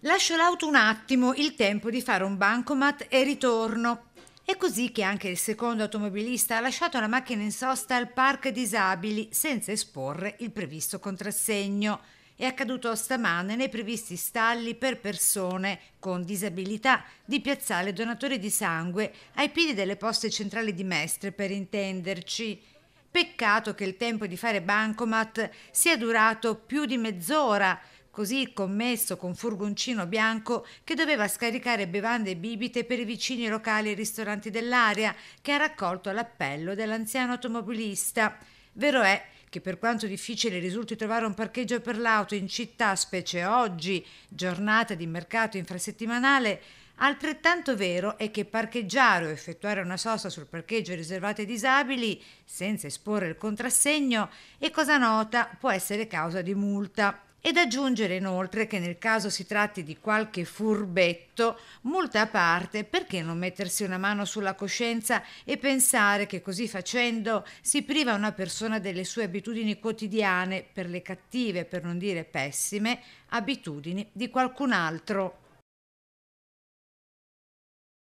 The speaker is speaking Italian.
Lascio l'auto un attimo, il tempo di fare un bancomat e ritorno. È così che anche il secondo automobilista ha lasciato la macchina in sosta al parco disabili senza esporre il previsto contrassegno. È accaduto stamane nei previsti stalli per persone con disabilità di Piazzale Donatore di Sangue, ai piedi delle poste centrali di Mestre per intenderci. Peccato che il tempo di fare bancomat sia durato più di mezz'ora, così commesso con furgoncino bianco che doveva scaricare bevande e bibite per i vicini locali e ristoranti dell'area, che ha raccolto l'appello dell'anziano automobilista. Vero è che per quanto difficile risulti trovare un parcheggio per l'auto in città, specie oggi, giornata di mercato infrasettimanale, Altrettanto vero è che parcheggiare o effettuare una sosta sul parcheggio riservato ai disabili senza esporre il contrassegno è cosa nota, può essere causa di multa. Ed aggiungere inoltre che nel caso si tratti di qualche furbetto, multa a parte, perché non mettersi una mano sulla coscienza e pensare che così facendo si priva una persona delle sue abitudini quotidiane per le cattive, per non dire pessime, abitudini di qualcun altro.